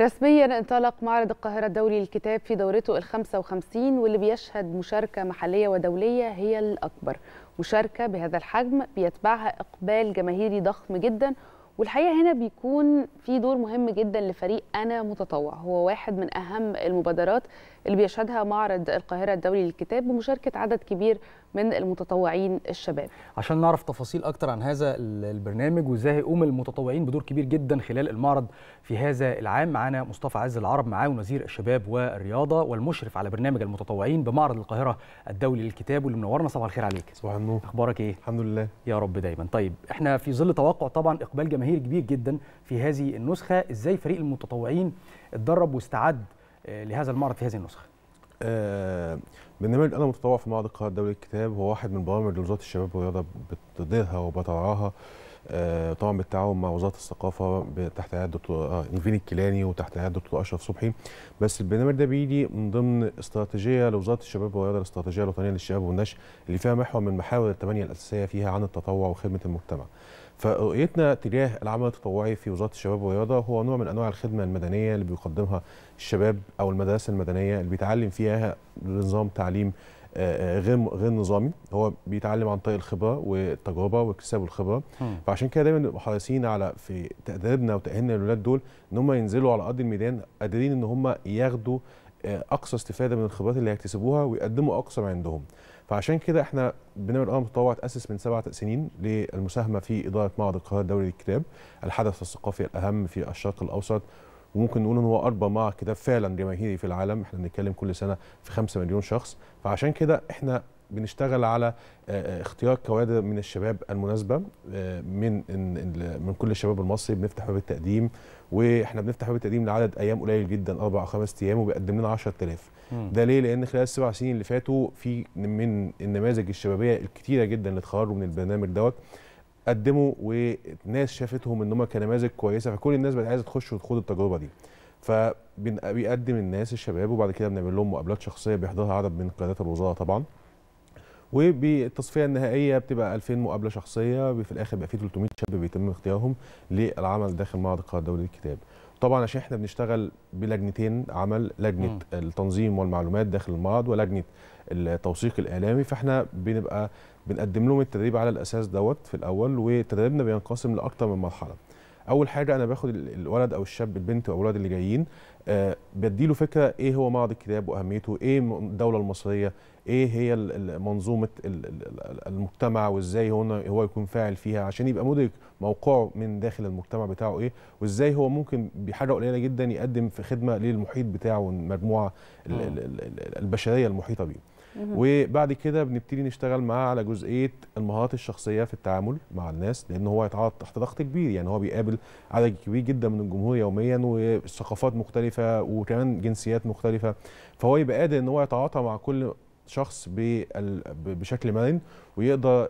رسميا انطلق معرض القاهرة الدولي للكتاب في دورته ال 55 واللي بيشهد مشاركة محلية ودولية هي الأكبر مشاركة بهذا الحجم بيتبعها إقبال جماهيري ضخم جدا والحقيقه هنا بيكون في دور مهم جدا لفريق انا متطوع هو واحد من اهم المبادرات اللي بيشهدها معرض القاهره الدولي للكتاب بمشاركه عدد كبير من المتطوعين الشباب عشان نعرف تفاصيل اكتر عن هذا البرنامج وازاي هيقوم المتطوعين بدور كبير جدا خلال المعرض في هذا العام معانا مصطفى عز العرب معاه وزير الشباب والرياضه والمشرف على برنامج المتطوعين بمعرض القاهره الدولي للكتاب واللي منورنا صباح الخير عليك صباح النور اخبارك ايه الحمد لله يا رب دايما طيب احنا في ظل توقع طبعا اقبال جماهير جماهير كبير جدا في هذه النسخه ازاي فريق المتطوعين اتدرب واستعد آه، لهذا المعرض في هذه النسخه آه برنامج انا متطوع في معرض القاهره الدولي الكتاب هو واحد من برامج وزاره الشباب والرياضه بتديرها وبترعاها آه طبعا بالتعاون مع وزاره الثقافه تحت عيادة دكتور آه نيفين الكيلاني وتحت عيادة دكتور اشرف صبحي بس البرنامج ده بيجي من ضمن استراتيجيه لوزاره الشباب والرياضه الاستراتيجيه الوطنيه للشباب والنشء اللي فيها محور من المحاور الثمانيه الاساسيه فيها عن التطوع وخدمه المجتمع. فرؤيتنا تجاه العمل التطوعي في وزاره الشباب والرياضه هو نوع من انواع الخدمه المدنيه اللي بيقدمها الشباب او المدارس المدنيه اللي بيتعلم فيها نظام تعليم آه، آه، غير غير نظامي هو بيتعلم عن طريق الخبره والتجربه واكتساب الخبره فعشان كده دايما نبقى حريصين على في تاديبنا وتاهيلنا للولاد دول ان هم ينزلوا على ارض الميدان قادرين ان هم ياخدوا آه، اقصى استفاده من الخبرات اللي هيكتسبوها ويقدموا اقصى ما عندهم فعشان كده احنا بنعمل الامر آه المتطوع تاسس من سبع سنين للمساهمه في اداره معرض القاهره الدولي للكتاب الحدث الثقافي الاهم في الشرق الاوسط وممكن نقول ان هو اربع معرض كتاب فعلا جماهيري في العالم احنا بنتكلم كل سنه في خمسة مليون شخص فعشان كده احنا بنشتغل على آه، آه، اختيار كوادر من الشباب المناسبه آه، من من كل الشباب المصري بنفتح باب التقديم واحنا بنفتح باب التقديم لعدد ايام قليل جدا اربع او خمس ايام وبيقدم لنا 10000 ده ليه؟ لان خلال السبع سنين اللي فاتوا في من النماذج الشبابيه الكتيره جدا اللي اتخرجوا من البرنامج دوت قدموا وناس شافتهم ان هم كنماذج كويسه فكل الناس بقت عايزه تخش وتخوض التجربه دي. فبيقدم الناس الشباب وبعد كده بنعمل لهم مقابلات شخصيه بيحضرها عدد من قيادات الوزاره طبعا وبالتصفيه النهائيه بتبقى 2000 مقابله شخصيه في الاخر بيبقى في 300 شاب بيتم اختيارهم للعمل داخل معهد القاهره الدولي للكتاب. طبعا عشان احنا بنشتغل بلجنتين عمل لجنه م. التنظيم والمعلومات داخل المعهد ولجنه التوثيق الاعلامي فاحنا بنبقى بنقدم لهم التدريب على الاساس دوت في الاول وتدريبنا بينقسم لاكثر من مرحله. اول حاجه انا باخد الولد او الشاب البنت او الولد اللي جايين آه، بديله فكره ايه هو معرض الكتاب واهميته ايه الدوله المصريه ايه هي منظومه المجتمع وازاي هنا هو يكون فاعل فيها عشان يبقى مدرك موقعه من داخل المجتمع بتاعه ايه وازاي هو ممكن بحاجه قليله جدا يقدم في خدمه للمحيط بتاعه والمجموعه البشريه المحيطه بيه وبعد كده بنبتدي نشتغل معاه على جزئيه المهارات الشخصيه في التعامل مع الناس لان هو هيتعرض تحت ضغط كبير يعني هو بيقابل عدد كبير جدا من الجمهور يوميا وثقافات مختلفه وكمان جنسيات مختلفه فهو يبقى قادر ان هو يتعاطى مع كل شخص بشكل مرن ويقدر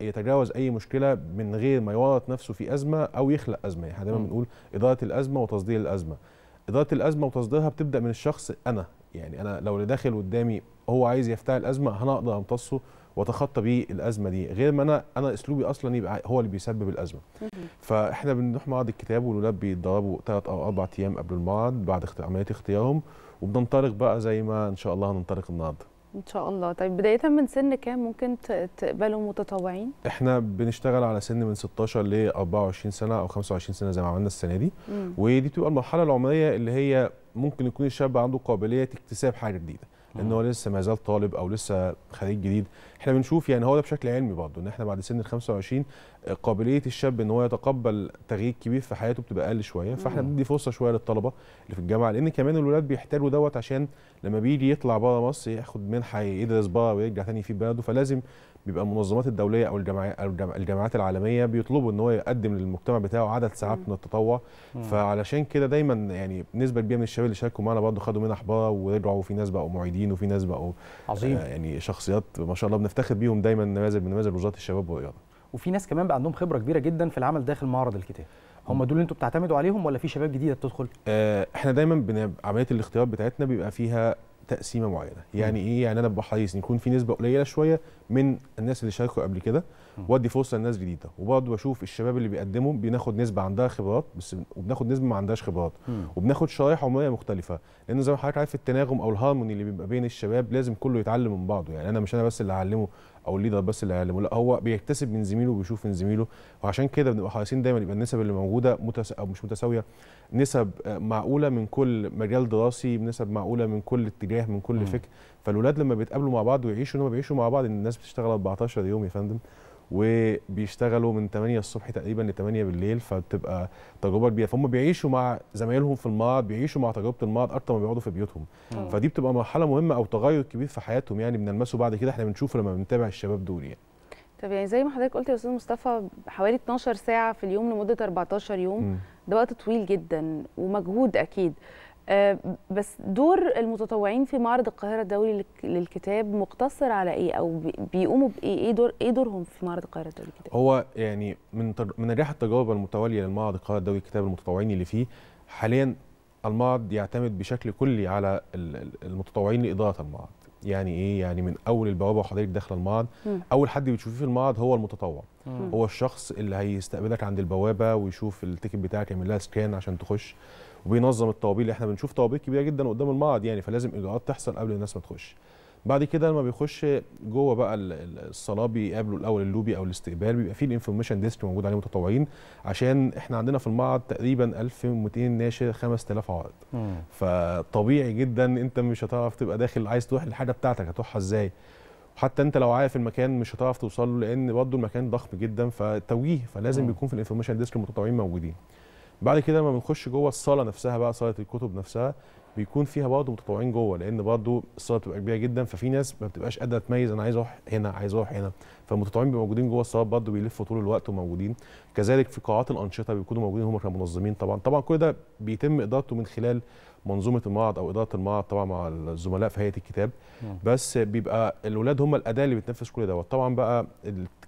يتجاوز اي مشكله من غير ما يورط نفسه في ازمه او يخلق ازمه احنا يعني دايما بنقول اداره الازمه وتصدير الازمه اداره الازمه وتصديرها بتبدا من الشخص انا يعني انا لو اللي داخل قدامي هو عايز يفتح الازمه انا اقدر امتصه واتخطى بيه الازمه دي غير ما انا انا اسلوبي اصلا يبقى هو اللي بيسبب الازمه فاحنا بنروح معرض الكتاب والولاد بيتدربوا ثلاث او اربع ايام قبل المعرض بعد عمليه اختيارهم وبننطلق بقى زي ما ان شاء الله هننطلق النهارده ان شاء الله طيب بدايه من سن كام ممكن تقبلوا متطوعين احنا بنشتغل على سن من 16 ل 24 سنه او 25 سنه زي ما عملنا السنه دي مم. ودي بتبقى المرحله العمريه اللي هي ممكن يكون الشاب عنده قابليه اكتساب حاجه جديده لان هو آه. لسه ما زال طالب او لسه خريج جديد احنا بنشوف يعني هو ده بشكل علمي برضه ان احنا بعد سن ال 25 آه، قابليه الشاب ان هو يتقبل تغيير كبير في حياته بتبقى اقل شويه فاحنا بندي فرصه شويه للطلبه اللي في الجامعه لان كمان الولاد بيحتاجوا دوت عشان لما بيجي يطلع بره مصر ياخد منحه يدرس بره ويرجع تاني في بلده فلازم بيبقى المنظمات الدوليه او الجامعات العالميه بيطلبوا ان هو يقدم للمجتمع بتاعه عدد ساعات من التطوع فعلشان كده دايما يعني نسبه كبيره من الشباب اللي شاركوا معانا برضه خدوا منح بره ورجعوا وفي ناس بقوا معيدين وفي ناس بقوا عظيم آه يعني شخصيات ما شاء الله بنفتخر بيهم دايما نماذج من نماذج وزاره الشباب والرياضه وفي ناس كمان بقى عندهم خبره كبيره جدا في العمل داخل معرض الكتاب هم دول اللي انتوا بتعتمدوا عليهم ولا في شباب جديده بتدخل؟ آه احنا دايما عمليه الاختيار بتاعتنا بيبقى فيها تقسيمه معينه يعني ايه يعني انا ببقى حريص يكون في نسبه قليله شويه من الناس اللي شاركوا قبل كده وادي فرصه لناس جديده وبرضه بشوف الشباب اللي بيقدموا بناخد نسبه عندها خبرات بس وبناخد نسبه ما عندهاش خبرات وبناخد شرايح عمريه مختلفه لان زي ما حضرتك عارف التناغم او الهارموني اللي بيبقى بين الشباب لازم كله يتعلم من بعضه يعني انا مش انا بس اللي هعلمه او الليدر بس اللي هيعلمه لا هو بيكتسب من زميله وبيشوف من زميله وعشان كده بنبقى حريصين دايما يبقى النسب اللي موجوده متس... او مش متساويه نسب آه، معقوله من كل مجال دراسي نسب معقوله من كل اتجاه من كل فكر فالولاد لما بيتقابلوا مع بعض ويعيشوا ان هم بيعيشوا مع بعض ان الناس بتشتغل 14 يوم يا فندم وبيشتغلوا من 8 الصبح تقريبا ل 8 بالليل فبتبقى تجربه كبيره فهم بيعيشوا مع زمايلهم في المعرض بيعيشوا مع تجربه المعرض اكتر ما بيقعدوا في بيوتهم مم. فدي بتبقى مرحله مهمه او تغير كبير في حياتهم يعني بنلمسه بعد كده احنا بنشوفه لما بنتابع الشباب دول يعني طب يعني زي ما حضرتك قلت يا استاذ مصطفى حوالي 12 ساعه في اليوم لمده 14 يوم مم. ده وقت طويل جدا ومجهود اكيد آه، بس دور المتطوعين في معرض القاهرة الدولي للكتاب مقتصر على ايه او بيقوموا بايه ايه دور ايه دورهم في معرض القاهرة الدولي للكتاب؟ هو يعني من من نجاح التجارب المتوالية للمعرض القاهرة الدولي للكتاب المتطوعين اللي فيه حاليا المعرض يعتمد بشكل كلي على المتطوعين لإدارة المعرض يعني ايه يعني من اول البوابه وحضرتك داخله المعرض اول حد بتشوفيه في المعرض هو المتطوع هو الشخص اللي هيستقبلك عند البوابه ويشوف التيكت بتاعك يعمل لها سكان عشان تخش وبينظم الطوابير احنا بنشوف طوابير كبيره جدا قدام المعرض يعني فلازم اجراءات تحصل قبل الناس ما تخش بعد كده لما بيخش جوه بقى الصلاه بيقابلوا الاول اللوبي او الاستقبال بيبقى فيه الانفورميشن ديسك موجود عليه متطوعين عشان احنا عندنا في المعرض تقريبا 1200 ناشر 5000 عارض فطبيعي جدا انت مش هتعرف تبقى داخل عايز تروح الحاجه بتاعتك هتروحها ازاي حتى انت لو عارف المكان مش هتعرف توصل له لان برضه المكان ضخم جدا فتوجيه فلازم مم. بيكون في الانفورميشن ديسك المتطوعين موجودين بعد كده لما بنخش جوه الصاله نفسها بقى صاله الكتب نفسها بيكون فيها برضه متطوعين جوه لان برضه الصاله بتبقى كبيره جدا ففي ناس ما بتبقاش قادره تميز انا عايز اروح هنا عايز اروح هنا فالمتطوعين بيبقوا موجودين جوه الصالات برضه بيلفوا طول الوقت وموجودين كذلك في قاعات الانشطه بيكونوا موجودين هم كمنظمين طبعا طبعا كل ده بيتم ادارته من خلال منظومه المعرض او اداره المعرض طبعا مع الزملاء في هيئه الكتاب بس بيبقى الاولاد هم الاداه اللي بتنفذ كل دوت طبعا بقى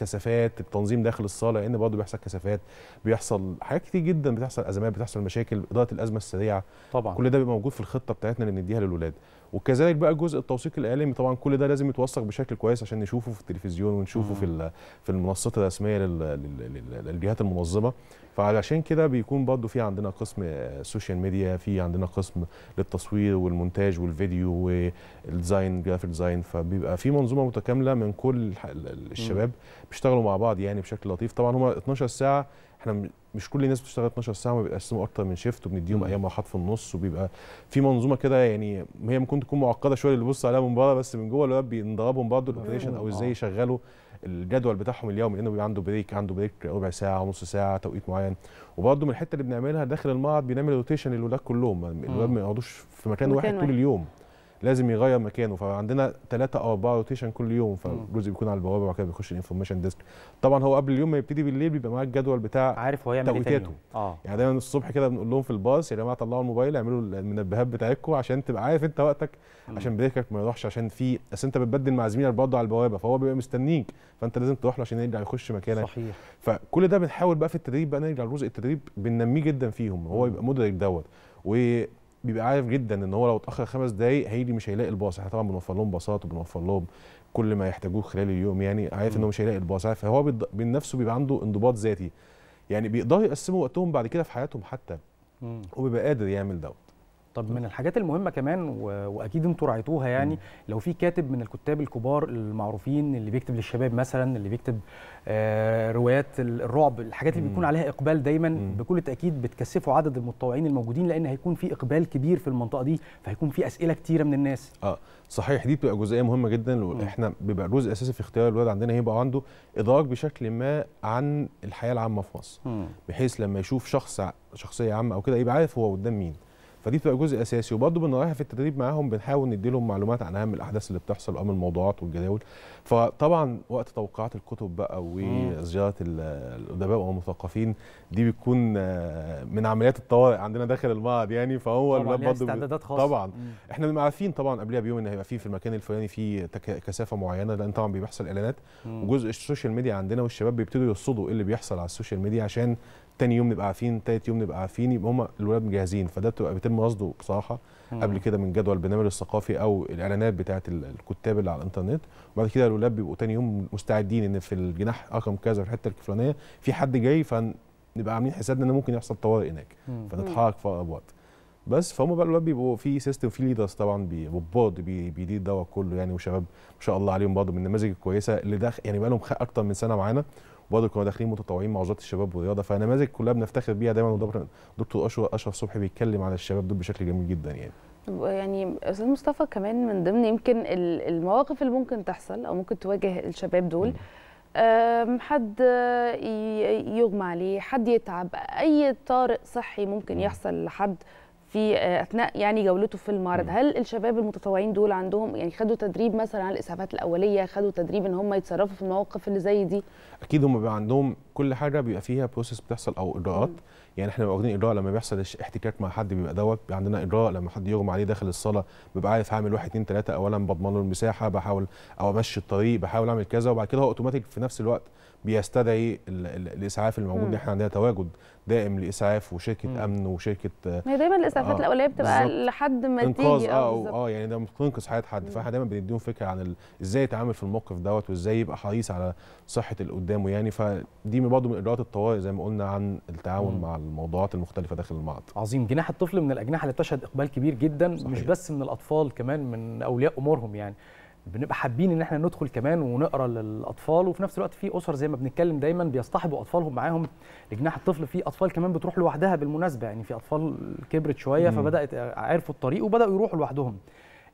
كثافات التنظيم داخل الصاله لان برضه بيحصل كثافات بيحصل حاجات كتير جدا بتحصل ازمات بتحصل مشاكل اداره الازمه السريعه طبعا كل ده بيبقى موجود في الخطه بتاعتنا اللي بنديها للولاد وكذلك بقى الجزء التوثيق الاعلامي طبعا كل ده لازم يتوثق بشكل كويس عشان نشوفه في التلفزيون ونشوفه في في المنصات الرسميه للجهات المنظمه فعلشان كده بيكون برضه في عندنا قسم سوشيال ميديا في عندنا قسم للتصوير والمونتاج والفيديو والديزاين جرافيك ديزاين فبيبقى في منظومه متكامله من كل الشباب بيشتغلوا مع بعض يعني بشكل لطيف طبعا هم 12 ساعه احنا مش كل الناس بتشتغل 12 ساعه وبيقسموا اكتر من شيفت وبنديهم ايام راحات في النص وبيبقى في منظومه كده يعني هي ممكن تكون معقده شويه اللي بص عليها من بره بس من جوه الواد بينضربهم برضه الاوبريشن او آه. ازاي يشغلوا الجدول بتاعهم اليومي لانه بيبقى عنده بريك عنده بريك ربع ساعه ونص ساعه توقيت معين وبرضه من الحته اللي بنعملها داخل المعرض بنعمل روتيشن للولاد كلهم يعني الولاد ما يقعدوش في مكان واحد طول اليوم لازم يغير مكانه فعندنا ثلاثة او اربعه روتيشن كل يوم فالجزء بيكون على البوابه وبعد كده بيخش الانفورميشن ديسك طبعا هو قبل اليوم ما يبتدي بالليل بيبقى معاه الجدول بتاع عارف هو يعمل ايه اه يعني دايما الصبح كده بنقول لهم في الباص يا جماعه طلعوا الموبايل اعملوا المنبهات بتاعتكم عشان تبقى عارف انت وقتك عشان بريكك ما يروحش عشان في اصل انت بتبدل مع زميلك برضه على البوابه فهو بيبقى مستنيك فانت لازم تروح له عشان يرجع يخش مكانك صحيح فكل ده بنحاول بقى في التدريب بقى نرجع لجزء التدريب بننميه جدا فيهم هو يبقى مدرك دوت بيبقى عارف جدا ان هو لو اتاخر خمس دقايق هيجي مش هيلاقي الباص احنا طبعا بنوفر لهم باصات وبنوفر لهم كل ما يحتاجوه خلال اليوم يعني عارف ان هو مش هيلاقي الباص فهو بيض... من نفسه بيبقى عنده انضباط ذاتي يعني بيقدروا يقسموا وقتهم بعد كده في حياتهم حتى وبيبقى قادر يعمل دوت طب من الحاجات المهمه كمان واكيد انتوا راعيتوها يعني لو في كاتب من الكتاب الكبار المعروفين اللي بيكتب للشباب مثلا اللي بيكتب آه روايات الرعب الحاجات اللي بيكون عليها اقبال دايما بكل تاكيد بتكثفوا عدد المتطوعين الموجودين لان هيكون في اقبال كبير في المنطقه دي فهيكون في اسئله كتيره من الناس اه صحيح دي بتبقى جزئيه مهمه جدا واحنا بيبقى جزء اساسي في اختيار الولاد عندنا هيبقى عنده ادراك بشكل ما عن الحياه العامه في مصر بحيث لما يشوف شخص شخصيه عامه او كده يبقى عارف هو قدام مين فدي بتبقى جزء اساسي وبرضه بنراها في التدريب معاهم بنحاول نديلهم معلومات عن اهم الاحداث اللي بتحصل واهم الموضوعات والجداول فطبعا وقت توقعات الكتب بقى وزياره الادباء والمثقفين دي بتكون آه، من عمليات الطوارئ عندنا داخل المعهد يعني فهو طبعا استعدادات خاصه طبعا مم. احنا بنبقى عارفين طبعا قبلها بيوم ان هيبقى في في المكان الفلاني في كثافه معينه لان طبعا بيحصل اعلانات وجزء السوشيال ميديا عندنا والشباب بيبتدوا يرصدوا ايه اللي بيحصل على السوشيال ميديا عشان تاني يوم نبقى عارفين تالت يوم نبقى عارفين يبقى هم الولاد مجهزين فده بتبقى بيتم رصده بصراحه قبل كده من جدول البرنامج الثقافي او الاعلانات بتاعه الكتاب اللي على الانترنت وبعد كده الولاد بيبقوا تاني يوم مستعدين ان في الجناح رقم كذا في الحته الفلانيه في حد جاي فنبقى عاملين حسابنا ان ممكن يحصل طوارئ هناك فنتحرك في اقرب وقت بس فهم بقى الولاد بيبقوا في سيستم في ليدرز طبعا وبورد بيدير الدواء كله يعني وشباب ما شاء الله عليهم برضه من النماذج الكويسه اللي ده يعني بقى لهم اكتر من سنه معانا برضه كنا داخلين متطوعين مع وزاره الشباب والرياضه فنماذج كلها بنفتخر بيها دايما ودكتور اشرف صبحي بيتكلم على الشباب دول بشكل جميل جدا يعني يعني استاذ مصطفى كمان من ضمن يمكن المواقف اللي ممكن تحصل او ممكن تواجه الشباب دول حد يغمى عليه حد يتعب اي طارئ صحي ممكن يحصل لحد في آه، اثناء يعني جولته في المعرض هل الشباب المتطوعين دول عندهم يعني خدوا تدريب مثلا على الاسعافات الاوليه خدوا تدريب ان هم يتصرفوا في المواقف اللي زي دي اكيد هم بيبقى عندهم كل حاجه بيبقى فيها بروسيس بتحصل او اجراءات يعني احنا بنبقى واخدين اجراء لما بيحصل احتكاك مع حد بيبقى دوت بيبقى عندنا اجراء لما حد يغمى عليه داخل الصاله ببقى عارف هعمل واحد اتنين تلاته اولا بضمن له المساحه بحاول او امشي الطريق بحاول اعمل كذا وبعد كده هو اوتوماتيك في نفس الوقت بيستدعي الاسعاف الموجود احنا عندنا تواجد دائم لاسعاف وشركه مم. امن وشركه آه، هي دايما الاسعافات آه الاوليه بتبقى لحد ما تيجي اه آه،, اه يعني ده بتنقذ حياه حد فاحنا دايما بنديهم فكره عن ازاي يتعامل في الموقف دوت وازاي يبقى حريص على صحه اللي قدامه يعني فدي تقديمي برضه من اجراءات الطوارئ زي ما قلنا عن التعاون مم. مع الموضوعات المختلفه داخل المعهد. عظيم جناح الطفل من الاجنحه اللي بتشهد اقبال كبير جدا صحيح. مش بس من الاطفال كمان من اولياء امورهم يعني بنبقى حابين ان احنا ندخل كمان ونقرا للاطفال وفي نفس الوقت في اسر زي ما بنتكلم دايما بيصطحبوا اطفالهم معاهم لجناح الطفل في اطفال كمان بتروح لوحدها بالمناسبه يعني في اطفال كبرت شويه مم. فبدات عرفوا الطريق وبداوا يروحوا لوحدهم.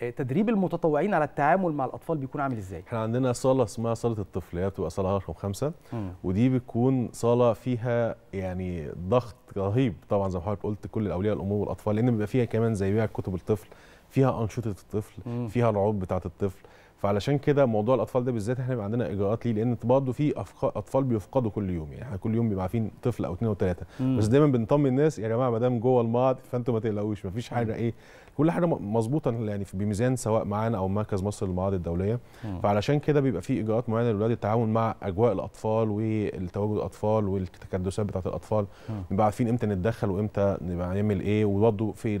تدريب المتطوعين على التعامل مع الاطفال بيكون عامل ازاي؟ احنا عندنا صاله اسمها صاله الطفل هي بتبقى صاله رقم خمسه مم. ودي بتكون صاله فيها يعني ضغط رهيب طبعا زي ما حضرتك قلت كل اولياء الامور والاطفال لان بيبقى فيها كمان زي بيها كتب الطفل فيها انشطه الطفل مم. فيها العروض بتاعه الطفل فعلشان كده موضوع الاطفال ده بالذات احنا بيبقى عندنا اجراءات ليه لان برضه في اطفال بيفقدوا كل يوم يعني احنا كل يوم بيبقى عارفين طفل او اثنين او ثلاثه بس دايما بنطمن الناس يا جماعه ما دام جوه المعد فانتوا ما تقلقوش ما فيش حاجه ايه كل حاجه مظبوطه يعني بميزان سواء معانا او مركز مصر للمعارض الدوليه مم. فعلشان كده بيبقى في اجراءات معينه للولاد التعاون مع اجواء الاطفال والتواجد الاطفال والتكدسات بتاعه الاطفال نبقى عارفين امتى نتدخل وامتى نبقى نعمل ايه وبرضه في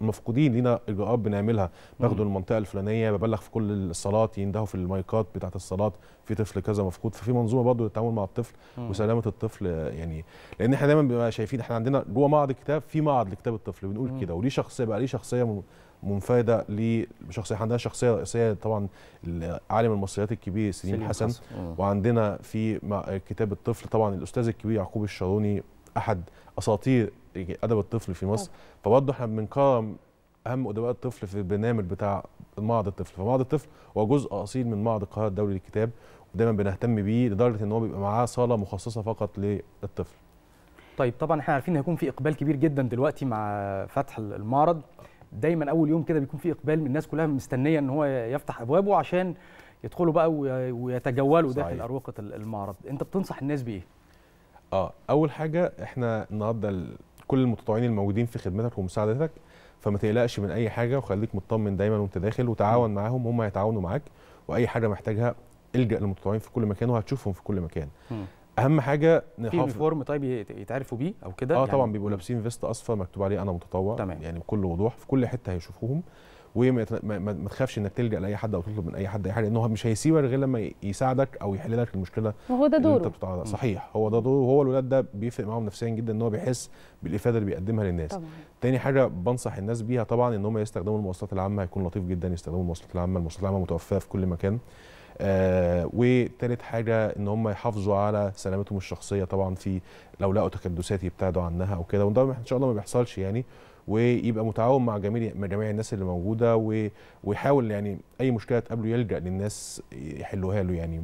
المفقودين لينا اجراءات بنعملها باخدوا المنطقه الفلانيه ببلغ في كل الصالات يندهوا في المايكات بتاعه الصالات في طفل كذا مفقود ففي منظومه برضه للتعامل مع الطفل مم. وسلامه الطفل يعني لان احنا دايما بنبقى شايفين احنا عندنا جوه معرض الكتاب في معرض لكتاب الطفل بنقول كده وليه شخصيه بقى ليه شخصيه منفرده لشخصيه عندنا شخصيه رئيسيه طبعا عالم المصريات الكبير سليم, سليم حسن مم. وعندنا في كتاب الطفل طبعا الاستاذ الكبير يعقوب الشاروني احد اساطير ادب الطفل في مصر فبرضه احنا بنكرم اهم ادباء الطفل في البرنامج بتاع معهد الطفل فمعهد الطفل هو جزء اصيل من معهد القاهره الدولي للكتاب ودايما بنهتم بيه لدرجه ان هو بيبقى معاه صاله مخصصه فقط للطفل طيب طبعا احنا عارفين هيكون في اقبال كبير جدا دلوقتي مع فتح المعرض دايما اول يوم كده بيكون في اقبال من الناس كلها مستنيه ان هو يفتح ابوابه عشان يدخلوا بقى ويتجولوا داخل اروقه المعرض انت بتنصح الناس بايه اه اول حاجه احنا النهارده كل المتطوعين الموجودين في خدمتك ومساعدتك فما تقلقش من اي حاجه وخليك مطمن دايما وانت داخل وتعاون معاهم هم هيتعاونوا معاك واي حاجه محتاجها الجا للمتطوعين في كل مكان وهتشوفهم في كل مكان اهم حاجه نحافظ في يونيفورم طيب يتعرفوا بيه او كده اه يعني طبعا بيبقوا لابسين فيست اصفر مكتوب عليه انا متطوع تمام. يعني بكل وضوح في كل حته هيشوفوهم وما تخافش انك تلجا لاي حد او تطلب من اي حد اي حاجه لان هو مش هيسيبك غير لما يساعدك او يحل لك المشكله وهو ده دوره اللي انت صحيح هو ده دوره وهو الولاد ده بيفرق معاهم نفسيا جدا ان هو بيحس بالافاده اللي بيقدمها للناس طبعا. تاني حاجه بنصح الناس بيها طبعا ان هم يستخدموا المواصلات العامه هيكون لطيف جدا يستخدموا المواصلات العامه المواصلات العامه متوفره في كل مكان آه، وثالث حاجه ان هم يحافظوا على سلامتهم الشخصيه طبعا في لو لقوا تكدسات يبتعدوا عنها او كده وده ان شاء الله ما بيحصلش يعني ويبقى متعاون مع جميع جميع الناس اللي موجوده ويحاول يعني اي مشكله تقابله يلجا للناس يحلوها له يعني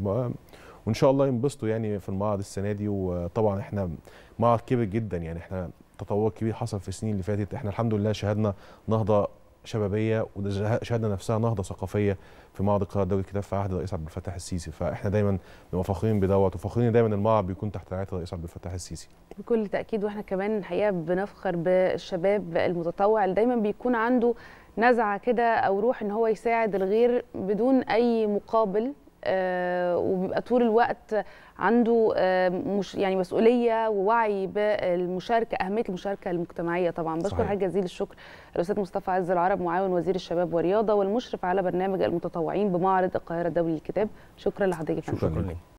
وان شاء الله ينبسطوا يعني في المعرض السنه دي وطبعا احنا معرض كبير جدا يعني احنا تطور كبير حصل في السنين اللي فاتت احنا الحمد لله شهدنا نهضه شبابيه وده نفسها نهضه ثقافيه في معرض القاهره الدولي الكتاب في عهد الرئيس عبد الفتاح السيسي فاحنا دايما نبقى فخورين بدوت وفخورين دايما المعرض بيكون تحت رعايه الرئيس عبد الفتاح السيسي. بكل تاكيد واحنا كمان الحقيقه بنفخر بالشباب المتطوع اللي دايما بيكون عنده نزعه كده او روح ان هو يساعد الغير بدون اي مقابل آه، وبيبقى طول الوقت عنده آه، مش يعني مسؤوليه ووعي بالمشاركه اهميه المشاركه المجتمعيه طبعا بشكر حضرتك جزيل الشكر الاستاذ مصطفى عز العرب معاون وزير الشباب والرياضه والمشرف على برنامج المتطوعين بمعرض القاهره الدولي للكتاب شكرا لحضرتك شكرا لك